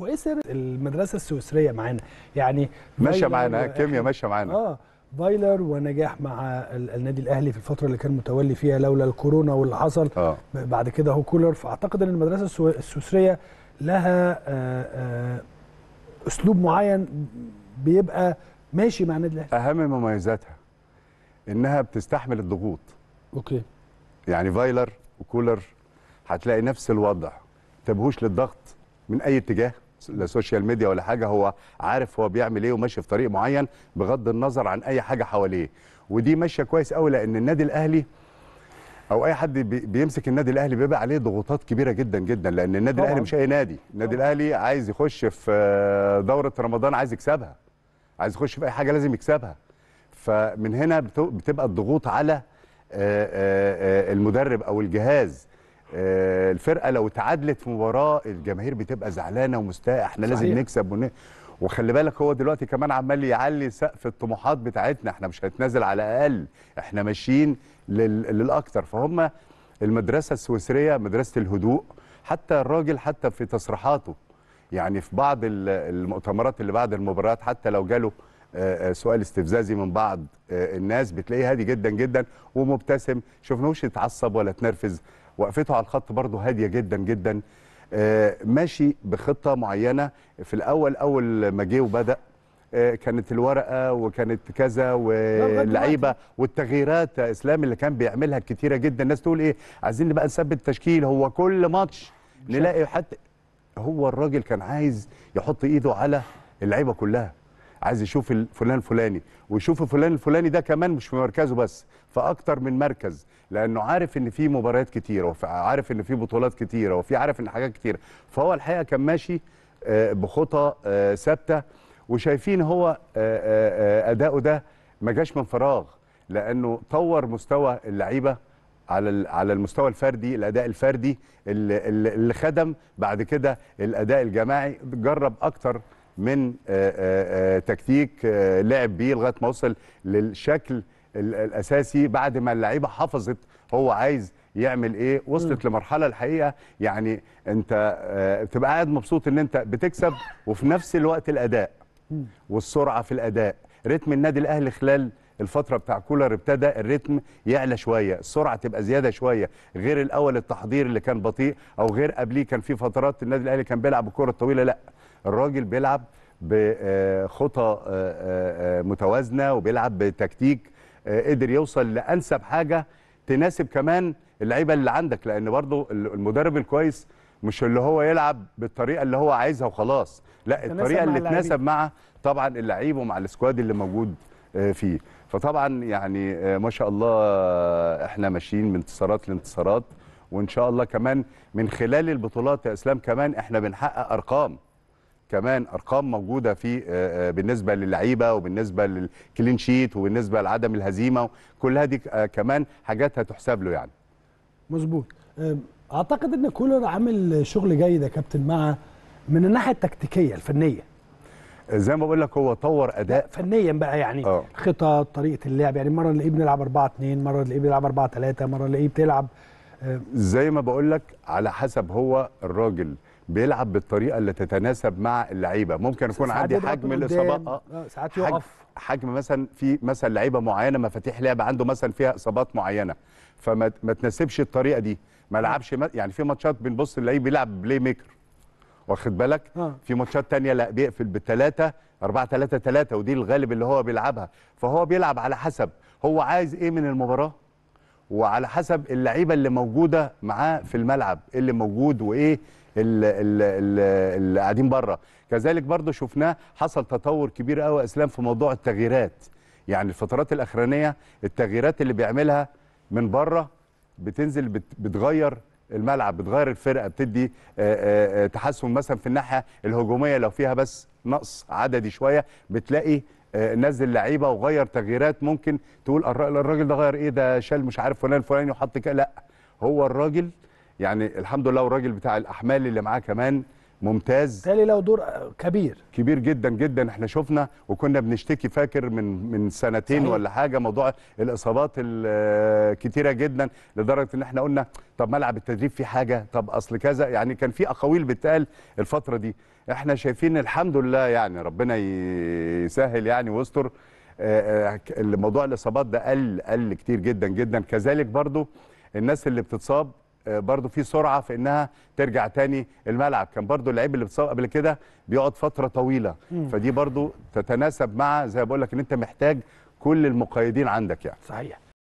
وايه سر المدرسه السويسريه معانا يعني ماشيه معانا كيميا ماشيه معانا اه فايلر ونجاح مع النادي الاهلي في الفتره اللي كان متولي فيها لولا الكورونا واللي حصل آه. بعد كده هو كولر فاعتقد ان المدرسه السويسريه لها آآ آه، آآ آه، اسلوب معين بيبقى ماشي مع النادي الاهلي اهم مميزاتها انها بتستحمل الضغوط اوكي يعني فايلر وكولر هتلاقي نفس الوضع تبهوش للضغط من اي اتجاه لا سوشيال ميديا ولا حاجه هو عارف هو بيعمل ايه وماشي في طريق معين بغض النظر عن اي حاجه حواليه ودي ماشيه كويس قوي لان النادي الاهلي او اي حد بيمسك النادي الاهلي بيبقى عليه ضغوطات كبيره جدا جدا لان النادي الاهلي مش اي نادي النادي الاهلي عايز يخش في دوره رمضان عايز يكسبها عايز يخش في اي حاجه لازم يكسبها فمن هنا بتبقى الضغوط على آه، آه، آه، المدرب او الجهاز آه، الفرقه لو اتعادلت في مباراه الجماهير بتبقى زعلانه ومستاءة احنا صحيح. لازم نكسب ون... وخلي بالك هو دلوقتي كمان عمال يعلي سقف الطموحات بتاعتنا احنا مش هنتنازل على الاقل احنا ماشيين لل... للاكثر فهم المدرسه السويسريه مدرسه الهدوء حتى الراجل حتى في تصريحاته يعني في بعض المؤتمرات اللي بعد المباريات حتى لو جاله آه، آه، سؤال استفزازي من بعض الناس بتلاقيه هادي جدا جدا ومبتسم شفناهوش يتعصب ولا تنرفز وقفته على الخط برضه هاديه جدا جدا آه، ماشي بخطه معينه في الاول اول ما جه وبدا آه، كانت الورقه وكانت كذا واللعيبه والتغييرات اسلام اللي كان بيعملها كتيره جدا الناس تقول ايه عايزين بقى نثبت تشكيل هو كل ماتش نلاقي حتى هو الراجل كان عايز يحط ايده على اللعيبه كلها عايز يشوف فلان الفلاني ويشوف فلان الفلاني ده كمان مش في مركزه بس في اكتر من مركز لانه عارف ان في مباريات كتيره وعارف ان في بطولات كتيره وفي عارف ان حاجات كتيره فهو الحقيقه كان ماشي آه، بخطى آه، ثابته وشايفين هو آه، اداؤه ده ما جاش من فراغ لانه طور مستوى اللعيبه على على المستوى الفردي الاداء الفردي اللي خدم بعد كده الاداء الجماعي جرب اكتر من آه، آه، آه، تكتيك لعب بيه لغايه ما وصل للشكل الاساسي بعد ما اللعيبه حفظت هو عايز يعمل ايه وصلت م. لمرحله الحقيقه يعني انت بتبقى قاعد مبسوط ان انت بتكسب وفي نفس الوقت الاداء والسرعه في الاداء رتم النادي الاهلي خلال الفتره بتاع كولر ابتدى الريتم يعلى شويه السرعه تبقى زياده شويه غير الاول التحضير اللي كان بطيء او غير قبليه كان في فترات النادي الاهلي كان بيلعب الكره الطويله لا الراجل بيلعب بخطى آه، آه، آه، متوازنه وبيلعب بتكتيك قدر يوصل لانسب حاجه تناسب كمان اللعيبه اللي عندك لان برضو المدرب الكويس مش اللي هو يلعب بالطريقه اللي هو عايزها وخلاص لا الطريقه اللي تناسب مع طبعا اللعيب ومع السكواد اللي موجود فيه فطبعا يعني ما شاء الله احنا ماشيين من انتصارات لانتصارات وان شاء الله كمان من خلال البطولات يا اسلام كمان احنا بنحقق ارقام كمان ارقام موجوده في آه، آه، بالنسبه للعيبه وبالنسبه للكلين شيت وبالنسبه لعدم الهزيمه كلها آه، دي كمان حاجات هتحسب له يعني مظبوط اعتقد ان كولر عامل شغل جيد يا كابتن مع من الناحيه التكتيكيه الفنيه زي ما بقول لك هو طور اداء فنيا بقى يعني أوه. خطط طريقه اللعب يعني مره نلاقيه بنلعب 4 2 مره نلاقيه بنلعب 4 3 مره نلاقيه بتلعب زي ما بقول لك على حسب هو الراجل بيلعب بالطريقه اللي تتناسب مع اللعيبه ممكن يكون عندي حجم الاصابات آه، آه، ساعات يقف حجم مثلا في مثلا لعيبه معينه مفاتيح لعبه عنده مثلا فيها اصابات معينه فما ما تناسبش الطريقه دي ما آه. لعبش يعني في ماتشات بنبص اللعيب بيلعب بلاي ميكر واخد بالك آه. في ماتشات تانية لا بيقفل بالثلاثة 4 3 3 ودي الغالب اللي هو بيلعبها فهو بيلعب على حسب هو عايز ايه من المباراه وعلى حسب اللعيبه اللي موجوده معاه في الملعب اللي موجود وايه اللي قاعدين بره كذلك برضه شفناه حصل تطور كبير قوي اسلام في موضوع التغييرات يعني الفترات الاخرانيه التغييرات اللي بيعملها من بره بتنزل بتغير الملعب بتغير الفرقه بتدي تحسن مثلا في الناحيه الهجوميه لو فيها بس نقص عددي شويه بتلاقي آه، نزل لعيبه وغير تغييرات ممكن تقول الراجل ده غير ايه ده شال مش عارف فلان فلان وحط كده لا هو الراجل يعني الحمد لله والراجل بتاع الاحمال اللي معاه كمان ممتاز تالي له دور كبير كبير جدا جدا احنا شفنا وكنا بنشتكي فاكر من من سنتين صحيح. ولا حاجه موضوع الاصابات الكتيره جدا لدرجه ان احنا قلنا طب ملعب التدريب فيه حاجه طب اصل كذا يعني كان في اقاويل بتقال الفتره دي احنا شايفين الحمد لله يعني ربنا يسهل يعني ويستر آه، آه، موضوع الاصابات ده قل قل كتير جدا جدا كذلك برضو الناس اللي بتتصاب آه، برضو في سرعه في انها ترجع تاني الملعب كان برضو اللعيب اللي بتصاب قبل كده بيقعد فتره طويله مم. فدي برضو تتناسب مع زي بقول لك ان انت محتاج كل المقيدين عندك يعني صحيح